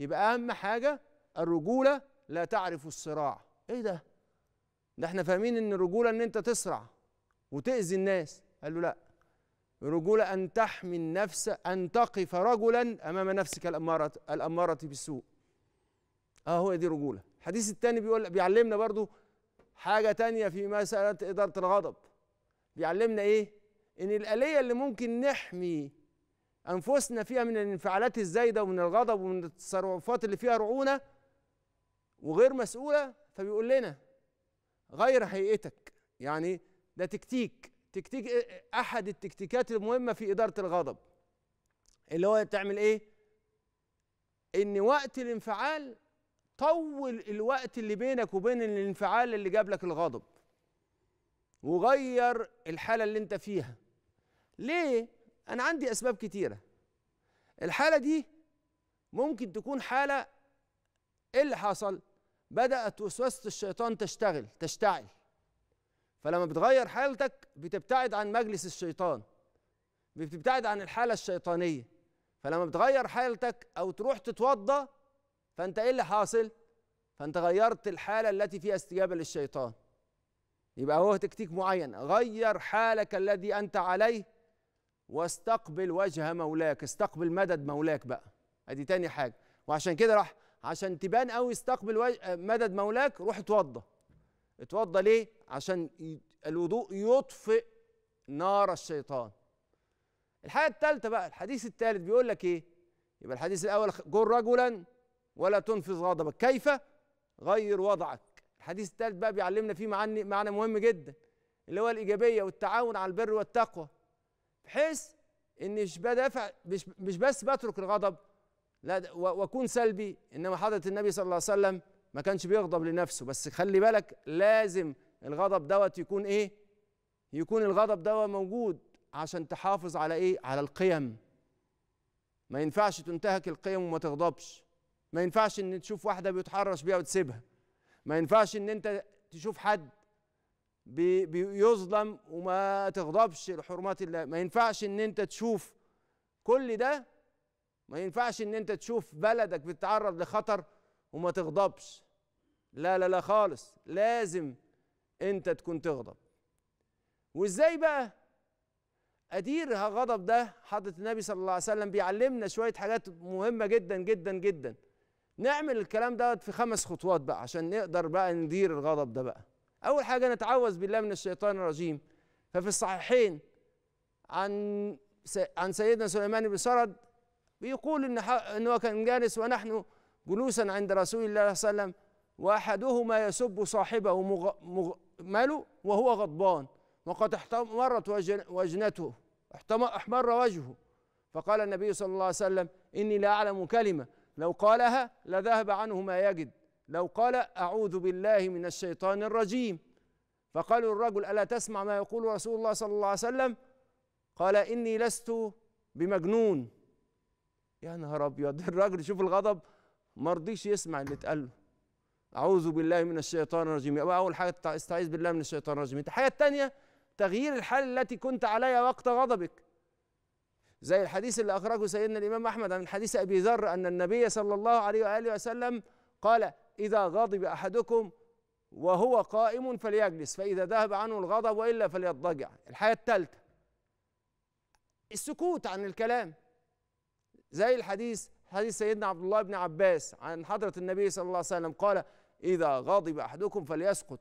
يبقى اهم حاجه الرجوله لا تعرف الصراع ايه ده ده احنا فاهمين ان الرجوله ان انت تسرع وتاذي الناس قال له لا الرجوله ان تحمي النفس ان تقف رجلا امام نفسك الاماره الاماره بالسوء اه هو دي رجوله الحديث الثاني بيقول بيعلمنا برضو حاجه تانية في مساله اداره الغضب بيعلمنا ايه ان الاليه اللي ممكن نحمي أنفسنا فيها من الانفعالات الزايدة ومن الغضب ومن التصرفات اللي فيها رعونة وغير مسؤولة فبيقول لنا غير هيئتك يعني ده تكتيك تكتيك أحد التكتيكات المهمة في إدارة الغضب اللي هو تعمل إيه؟ إن وقت الانفعال طول الوقت اللي بينك وبين الانفعال اللي جاب لك الغضب وغير الحالة اللي أنت فيها ليه؟ انا عندي اسباب كتيره الحاله دي ممكن تكون حاله ايه اللي حصل بدات وسوسه الشيطان تشتغل تشتعل فلما بتغير حالتك بتبتعد عن مجلس الشيطان بتبتعد عن الحاله الشيطانيه فلما بتغير حالتك او تروح تتوضا فانت ايه اللي حاصل فانت غيرت الحاله التي فيها استجابه للشيطان يبقى هو تكتيك معين غير حالك الذي انت عليه واستقبل وجه مولاك استقبل مدد مولاك بقى ادي تاني حاجه وعشان كده راح عشان تبان قوي استقبل وجه مدد مولاك روح اتوضى اتوضى ليه عشان الوضوء يطفئ نار الشيطان الحاجه الثالثه بقى الحديث الثالث بيقول لك ايه يبقى الحديث الاول جر رجلا ولا تنفذ غضبك كيف غير وضعك الحديث الثالث بقى بيعلمنا فيه معنى معنى مهم جدا اللي هو الايجابيه والتعاون على البر والتقوى بحيث اني مش بدافع مش, مش بس بترك الغضب لا واكون سلبي انما حضره النبي صلى الله عليه وسلم ما كانش بيغضب لنفسه بس خلي بالك لازم الغضب دوت يكون ايه يكون الغضب دوت موجود عشان تحافظ على ايه على القيم ما ينفعش تنتهك القيم وما تغضبش ما ينفعش ان تشوف واحده بيتحرش بيها وتسيبها ما ينفعش ان انت تشوف حد بي بيظلم وما تغضبش لحرمات الله ما ينفعش ان انت تشوف كل ده ما ينفعش ان انت تشوف بلدك بتتعرض لخطر وما تغضبش لا لا لا خالص لازم انت تكون تغضب وازاي بقى ادير غضب ده حضره النبي صلى الله عليه وسلم بيعلمنا شويه حاجات مهمه جدا جدا جدا نعمل الكلام دوت في خمس خطوات بقى عشان نقدر بقى ندير الغضب ده بقى أول حاجة نتعوذ بالله من الشيطان الرجيم ففي الصحيحين عن عن سيدنا سليمان بن سرد بيقول إن أنه كان جالس ونحن جلوسا عند رسول الله صلى الله عليه وسلم وأحدهما يسب صاحبه مغ... مغ... ماله وهو غضبان وقد احمرت وجنته احتم... احمر وجهه فقال النبي صلى الله عليه وسلم إني لا أعلم كلمة لو قالها لذهب عنه ما يجد لو قال أعوذ بالله من الشيطان الرجيم فقالوا الرجل ألا تسمع ما يقول رسول الله صلى الله عليه وسلم قال إني لست بمجنون يا نهار أبيض الراجل شوف الغضب ما رضيش يسمع اللي اتقال له أعوذ بالله من الشيطان الرجيم يبقى أول حاجة استعيذ بالله من الشيطان الرجيم الحاجة الثانية تغيير الحال التي كنت عليها وقت غضبك زي الحديث اللي أخرجه سيدنا الإمام أحمد عن حديث أبي ذر أن النبي صلى الله عليه وآله وسلم قال إذا غضب أحدكم وهو قائم فليجلس فإذا ذهب عنه الغضب وإلا فليضجع الحياة الثالثة السكوت عن الكلام زي الحديث حديث سيدنا عبد الله بن عباس عن حضرة النبي صلى الله عليه وسلم قال إذا غضب أحدكم فليسكت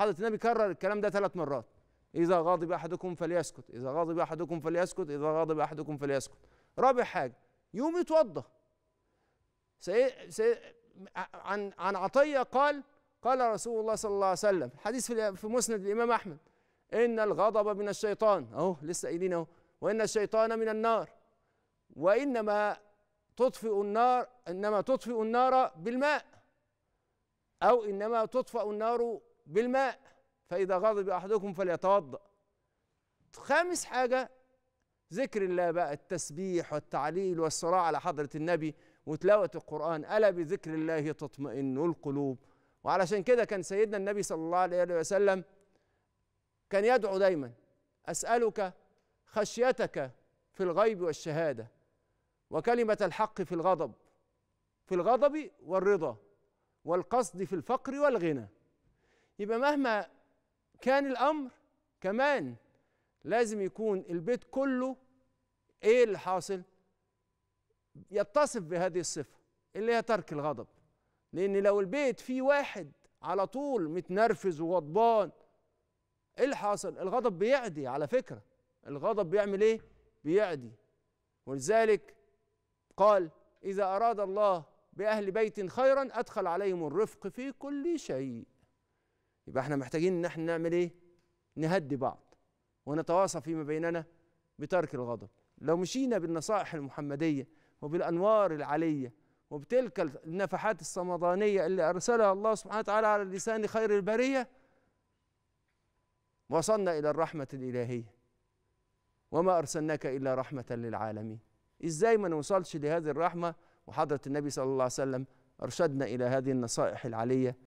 حضرة النبي كرر الكلام ده ثلاث مرات إذا غضب أحدكم فليسكت إذا غضب أحدكم فليسكت إذا غضب أحدكم فليسكت رابع حاجة يوم يتوضأ سي... سي... عن عن عطيه قال قال رسول الله صلى الله عليه وسلم حديث في مسند الامام احمد ان الغضب من الشيطان اهو لسه قايلين اهو وان الشيطان من النار وانما تطفئ النار انما تطفئ النار بالماء او انما تطفئ النار بالماء فاذا غضب احدكم فليتوضا خامس حاجه ذكر الله بقى التسبيح والتعليل والصلاة على حضرة النبي وتلاوة القرآن ألا بذكر الله تطمئن القلوب وعلشان كده كان سيدنا النبي صلى الله عليه وسلم كان يدعو دايما أسألك خشيتك في الغيب والشهادة وكلمة الحق في الغضب في الغضب والرضا والقصد في الفقر والغنى يبقى مهما كان الأمر كمان لازم يكون البيت كله ايه اللي حاصل يتصف بهذه الصفه اللي هي ترك الغضب لان لو البيت فيه واحد على طول متنرفز وغضبان ايه اللي حاصل الغضب بيعدي على فكره الغضب بيعمل ايه بيعدي ولذلك قال اذا اراد الله باهل بيت خيرا ادخل عليهم الرفق في كل شيء يبقى احنا محتاجين ان احنا نعمل ايه نهدي بعض ونتواصى فيما بيننا بترك الغضب لو مشينا بالنصائح المحمدية وبالأنوار العلية وبتلك النفحات الصمدانية اللي أرسلها الله سبحانه وتعالى على لسان خير البرية وصلنا إلى الرحمة الإلهية وما أرسلناك إلا رحمة للعالمين إزاي ما نوصلش لهذه الرحمة وحضرة النبي صلى الله عليه وسلم أرشدنا إلى هذه النصائح العلية